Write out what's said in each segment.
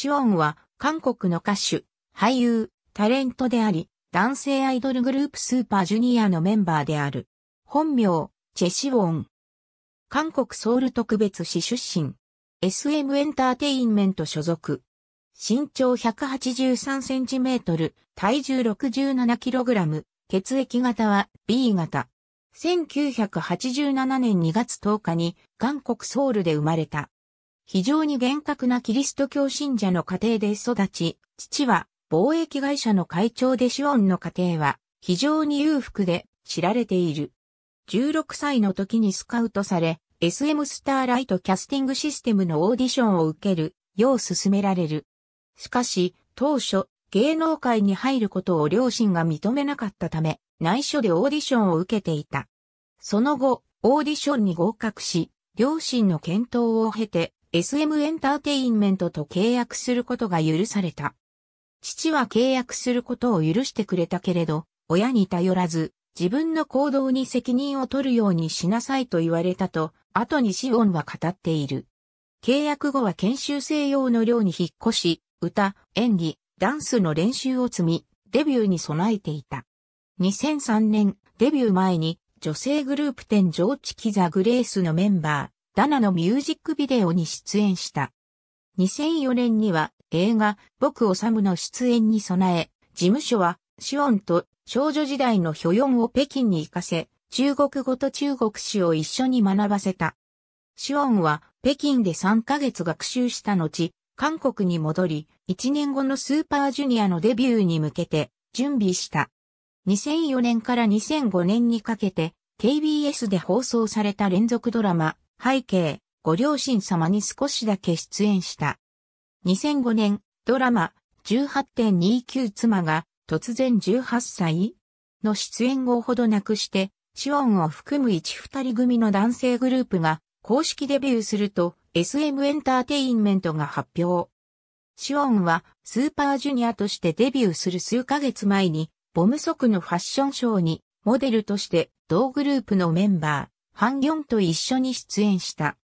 シオンは韓国の歌手、俳優、タレントであり、男性アイドルグループスーパージュニアのメンバーである。本名、チェシウォン。韓国ソウル特別市出身。SM エンターテインメント所属。身長183センチメートル、体重67キログラム、血液型は B 型。1987年2月10日に韓国ソウルで生まれた。非常に厳格なキリスト教信者の家庭で育ち、父は貿易会社の会長でシオンの家庭は非常に裕福で知られている。16歳の時にスカウトされ、SM スターライトキャスティングシステムのオーディションを受けるよう勧められる。しかし、当初、芸能界に入ることを両親が認めなかったため、内緒でオーディションを受けていた。その後、オーディションに合格し、両親の検討を経て、SM エンターテインメントと契約することが許された。父は契約することを許してくれたけれど、親に頼らず、自分の行動に責任を取るようにしなさいと言われたと、後にシオンは語っている。契約後は研修生用の寮に引っ越し、歌、演技、ダンスの練習を積み、デビューに備えていた。2003年、デビュー前に、女性グループ店上地キザグレースのメンバー、ダナのミュージックビデオに出演した。2004年には映画僕おさむの出演に備え、事務所はシオンと少女時代のヒョヨンを北京に行かせ、中国語と中国史を一緒に学ばせた。シオンは北京で3ヶ月学習した後、韓国に戻り、1年後のスーパージュニアのデビューに向けて準備した。2004年から2005年にかけて KBS で放送された連続ドラマ背景、ご両親様に少しだけ出演した。2005年、ドラマ、18.29妻が、突然18歳の出演後ほどなくして、シオンを含む一二人組の男性グループが、公式デビューすると、SM エンターテインメントが発表。シオンは、スーパージュニアとしてデビューする数ヶ月前に、ボムソクのファッションショーに、モデルとして同グループのメンバー、ハンギョンと一緒に出演した。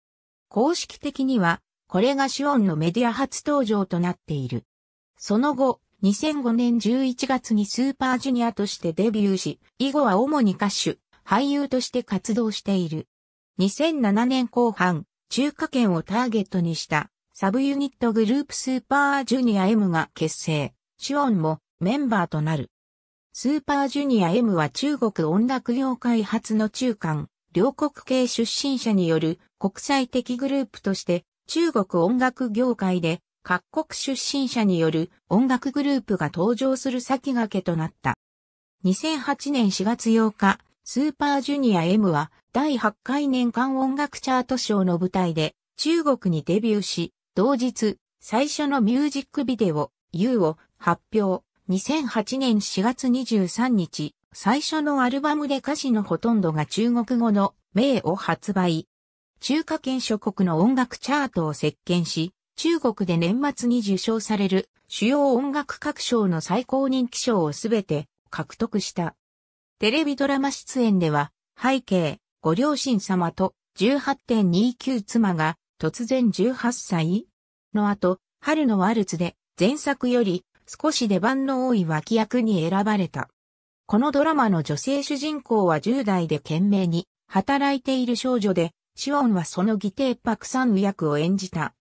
公式的には、これがシオンのメディア初登場となっている。その後、2005年11月にスーパージュニアとしてデビューし、以後は主に歌手、俳優として活動している。2007年後半、中華圏をターゲットにしたサブユニットグループスーパージュニア M が結成、シオンもメンバーとなる。スーパージュニア M は中国音楽業界初の中間、両国系出身者による国際的グループとして中国音楽業界で各国出身者による音楽グループが登場する先駆けとなった。2008年4月8日、スーパージュニア M は第8回年間音楽チャート賞の舞台で中国にデビューし、同日最初のミュージックビデオ U を発表。2008年4月23日、最初のアルバムで歌詞のほとんどが中国語の名を発売。中華圏諸国の音楽チャートを席巻し、中国で年末に受賞される主要音楽各賞の最高人気賞をすべて獲得した。テレビドラマ出演では、背景、ご両親様と18.29妻が突然18歳の後、春のワルツで前作より少し出番の多い脇役に選ばれた。このドラマの女性主人公は10代で懸命に働いている少女で、シオンはその義弟パクサンウ役を演じた。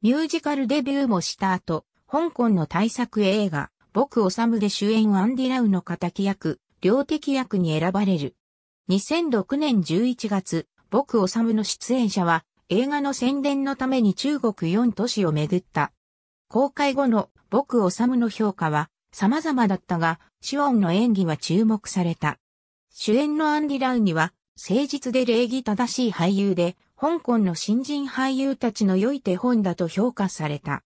ミュージカルデビューもした後、香港の大作映画、僕おさむで主演アンディラウの敵役、両敵役に選ばれる。2006年11月、僕おさむの出演者は映画の宣伝のために中国4都市を巡った。公開後の僕おさむの評価は様々だったが、シオンの演技は注目された。主演のアンディ・ラウには、誠実で礼儀正しい俳優で、香港の新人俳優たちの良い手本だと評価された。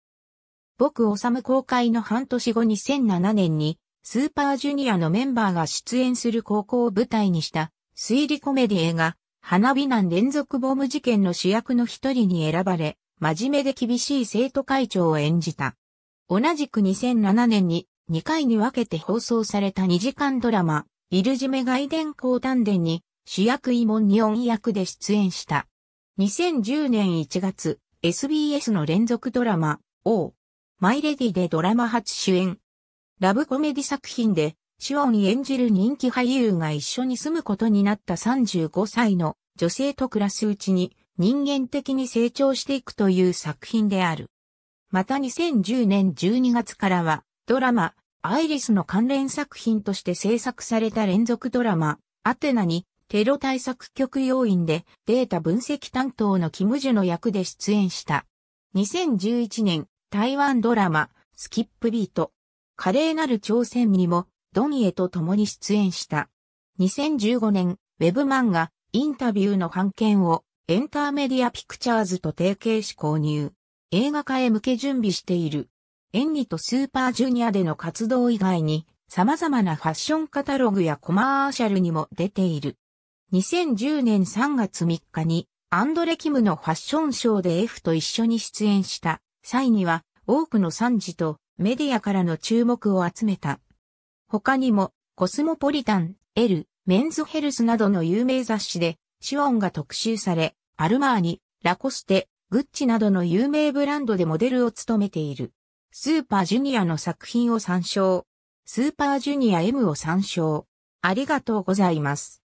僕サむ公開の半年後2007年に、スーパージュニアのメンバーが出演する高校を舞台にした推理コメディ映画、花火難連続ボム事件の主役の一人に選ばれ、真面目で厳しい生徒会長を演じた。同じく2007年に2回に分けて放送された2時間ドラマ、イルジメ外伝交丹伝に主役イモンニオン役で出演した。2010年1月、SBS の連続ドラマ、王、マイレディでドラマ初主演。ラブコメディ作品で、シオン演じる人気俳優が一緒に住むことになった35歳の女性と暮らすうちに人間的に成長していくという作品である。また2010年12月からは、ドラマ、アイリスの関連作品として制作された連続ドラマ、アテナに、テロ対策局要員でデータ分析担当のキムジュの役で出演した。2011年、台湾ドラマ、スキップビート。華麗なる挑戦にも、ドンエと共に出演した。2015年、ウェブ漫画、インタビューの版権を、エンターメディアピクチャーズと提携し購入。映画化へ向け準備している。演技とスーパージュニアでの活動以外に、様々なファッションカタログやコマーシャルにも出ている。2010年3月3日に、アンドレ・キムのファッションショーで F と一緒に出演した際には、多くの賛辞とメディアからの注目を集めた。他にも、コスモポリタン、L、メンズヘルスなどの有名雑誌で、シオンが特集され、アルマーニ、ラコステ、グッチなどの有名ブランドでモデルを務めている。スーパージュニアの作品を参照。スーパージュニア M を参照。ありがとうございます。